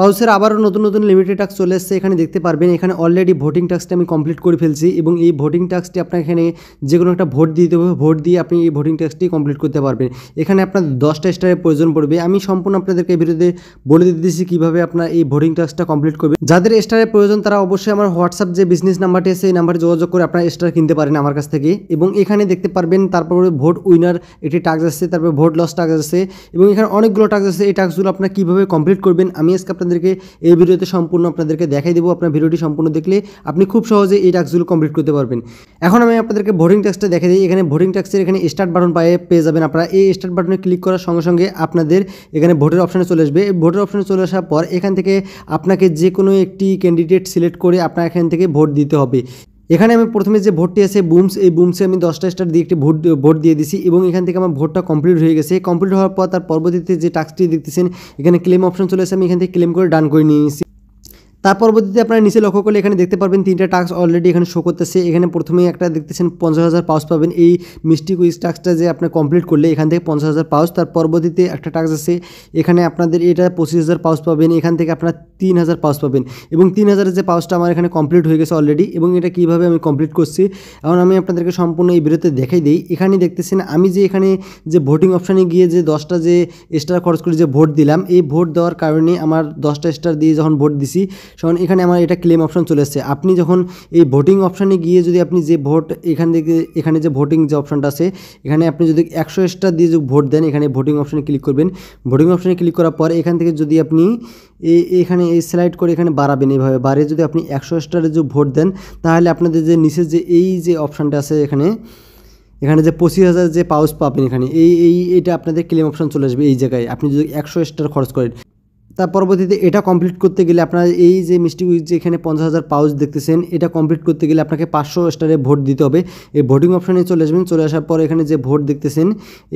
পাউসের আবারও নতুন নতুন লিমিটেড টাস্ক চলে এসছে এখানে দেখতে পারবেন এখানে অলরেডি ভোটিং টাস্কটি আমি কমপ্লিট করে ফেলছি এবং এই ভোটিং টাস্কটি আপনার এখানে যে কোনো একটা ভোট দিয়ে দেবে ভোট দিয়ে আপনি এই ভোটিং টাস্কটি কমপ্লিট করতে পারবেন এখানে আপনার দশটা স্টারের প্রয়োজন পড়বে আমি সম্পূর্ণ আপনাদেরকে বিরুদ্ধে বলে দিতে দিচ্ছি কীভাবে আপনার এই ভোটিং টাস্কটা কমপ্লিট করবে যাদের স্টারের প্রয়োজন তারা অবশ্যই আমার হোয়াটসঅ্যাপ যে বিজনেস নাম্বারটি আছে এই নাম্বারে যোগাযোগ করে আপনার স্টার কিনতে পারেন আমার কাছ থেকে এবং এখানে দেখতে পারবেন তারপরে ভোট উইনার একটি টাস্ক আসছে তারপরে ভোট লস টাস্ক আসছে এবং এখানে অনেকগুলো টাস্ক আছে এই টাস্কগুলো আপনার কীভাবে কমপ্লিট করবেন আমি আজকে আপনার আপনাদেরকে এই ভিডিওতে সম্পূর্ণ আপনাদেরকে দেখাই দেবো আপনার ভিডিওটি সম্পূর্ণ দেখলে আপনি খুব সহজে এই টাস্কগুলো কমপ্লিট করতে পারবেন এখন আমি আপনাদেরকে ভোটিং টাস্কটা দেখে দিই এখানে ভোটিং টাস্কের এখানে স্টার্ট বাটন পায়ে পেয়ে যাবেন আপনারা এই স্টার্ট বাটনে ক্লিক করার সঙ্গে সঙ্গে আপনাদের এখানে ভোটের অপশানে চলে আসবে ভোটের অপশানে চলে আসার পর এখান থেকে আপনাকে যে কোনো একটি ক্যান্ডিডেট সিলেক্ট করে আপনার এখান থেকে ভোট দিতে হবে এখানে আমি প্রথমে যে ভোটটি আছে বুমস এই বুমসে আমি দশটা স্টার দিয়ে একটি ভোট ভোট দিয়ে দিছি এবং এখান থেকে আমার ভোটটা কমপ্লিট হয়ে গেছে কমপ্লিট হওয়ার পর তার পরবর্তীতে যে টাস্কটি দেখতেছেন এখানে ক্লেম অপশন চলে আসে আমি এখান থেকে ক্লেম করে ডান করে নিয়েছি তার পরবর্তীতে আপনারা নিচে লক্ষ্য করলে এখানে দেখতে পারবেন তিনটা টাস্ক অলরেডি এখানে শো করতেছে এখানে প্রথমেই একটা দেখতেছেন পঞ্চাশ হাজার পাউস পাবেন এই মিষ্টি কুইজ টাস্কটা যে আপনার কমপ্লিট করলে এখান থেকে পঞ্চাশ হাজার পাউস তার পরবর্তীতে একটা টাস্ক আছে এখানে আপনাদের এটা পঁচিশ হাজার পাউস পাবেন এখান থেকে আপনারা তিন হাজার পাউস পাবেন এবং তিন হাজারের যে পাউসটা আমার এখানে কমপ্লিট হয়ে গেছে অলরেডি এবং এটা কীভাবে আমি কমপ্লিট করছি এখন আমি আপনাদেরকে সম্পূর্ণ এই ভিডিওতে দেখাই দিই এখানে দেখতেছেন আমি যে এখানে যে ভোটিং অপশানে গিয়ে যে দশটা যে স্টার খরচ করে যে ভোট দিলাম এই ভোট দেওয়ার কারণে আমার দশটা স্টার দিয়ে যখন ভোট দিছি কারণ এখানে আমার এটা ক্লেম অপশন চলে এসছে আপনি যখন এই ভোটিং অপশানে গিয়ে যদি আপনি যে ভোট এখান থেকে এখানে যে ভোটিং যে অপশানটা আছে এখানে আপনি যদি একশো স্টার দিয়ে যদি ভোট দেন এখানে ভোটিং অপশানে ক্লিক করবেন ভোটিং অপশানে ক্লিক করার পর এখান থেকে যদি আপনি এই এখানে এই স্লাইড করে এখানে বাড়াবেন এইভাবে বাড়ে যদি আপনি একশো স্টারে যদি ভোট দেন তাহলে আপনাদের যে নিচে যে এই যে অপশানটা আছে এখানে এখানে যে পঁচিশ হাজার যে পাউস পাবেন এখানে এই এই এটা আপনাদের ক্লেম অপশন চলে আসবে এই জায়গায় আপনি যদি একশো স্টার খরচ করেন তার পরবর্তীতে এটা কমপ্লিট করতে গেলে আপনার এই যে মিষ্টি যে এখানে পঞ্চাশ হাজার পাউচ দেখতেছেন এটা কমপ্লিট করতে গেলে আপনাকে পাঁচশো স্টারে ভোট দিতে হবে এই ভোটিং অপশানে চলে আসবেন চলে আসার পর এখানে যে ভোট দেখতেছেন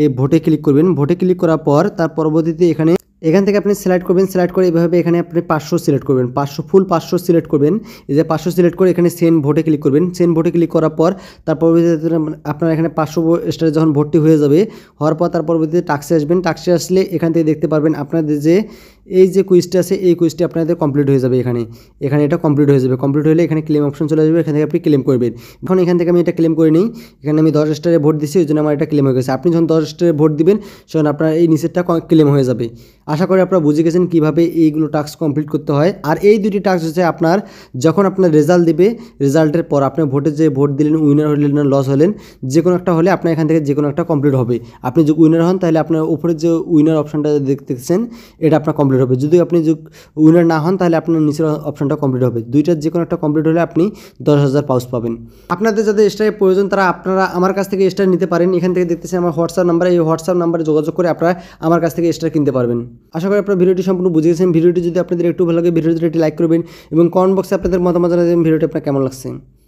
এই ভোটে ক্লিক করবেন ভোটে ক্লিক করার পর তার পরবর্তীতে এখানে এখান থেকে আপনি সিলেক্ট করবেন সিলেক্ট করে এভাবে এখানে আপনি পাঁচশো সিলেক্ট করবেন পাঁচশো ফুল পাঁচশো সিলেক্ট করবেন এই যে পাঁচশো সিলেক্ট করে এখানে সেন ভোটে ক্লিক করবেন সেন ভোটে ক্লিক করার পর তার পরবর্তীতে আপনার এখানে পাঁচশো স্টারে যখন ভর্তি হয়ে যাবে হওয়ার পর তার পরবর্তীতে টাক্সে আসবেন টাক্সে আসলে এখান থেকে দেখতে পারবেন আপনাদের যে এই যে কুইজটা আছে এই কুইজটি আপনাদের কমপ্লিট হয়ে যাবে এখানে এখানে এটা কমপ্লিট হয়ে যাবে কমপ্লিট হলে এখানে ক্লেম অপশন চলে যাবে এখান থেকে আপনি ক্লেম করবেন এখন এখান থেকে আমি এটা ক্লেম করে নিই এখানে আমি দশ স্টারে ভোট দিচ্ছি ওই জন্য আমার এটা ক্লেম হয়ে গেছে আপনি যখন দশ স্টারে ভোট দিবেন তখন আপনার এই নিচেরটা ক্লেম হয়ে যাবে আশা করি আপনারা বুঝে গেছেন কীভাবে এইগুলো টাস্ক কমপ্লিট করতে হয় আর এই দুটি টাস্ক হচ্ছে আপনার যখন আপনার রেজাল্ট দেবে রেজাল্টের পর আপনার ভোটে যে ভোট দিলেন উইনার হলেন না লস হলেন যে কোনো একটা হলে আপনার এখান থেকে যে কোনো একটা কমপ্লিট হবে আপনি যদি উইনার হন তাহলে আপনার উপরে যে উইনার অপশানটা দেখতেছেন এটা আপনার কমপ্লিট কমপ্লিট হবে যদি আপনি উইনার না হন তাহলে আপনার নিচের অপশানটা কমপ্লিট হবে দুইটার যে কোনো একটা কমপ্লিট হলে আপনি দশ হাজার পাউস পাবেন আপনাদের যাদের স্টারের প্রয়োজন তারা আপনারা আমার কাছ থেকে স্টার নিতে পারেন এখান থেকে দেখতেছেন আমার হোয়াটসঅ্যাপ নাম্বার এই হোয়াটসঅ্যাপ নাম্বারে যোগাযোগ করে আপনারা আমার কাছ থেকে স্টার কিনতে পারবেন আশা করি আপনার ভিডিওটি সম্পূর্ণ বুঝে গেছেন ভিডিওটি যদি আপনাদের একটু ভালো লাগে ভিডিওটি একটি লাইক করবেন এবং কমেন্ট বক্সে আপনাদের মতামত জানাবেন ভিডিওটি আপনার কেমন লাগছে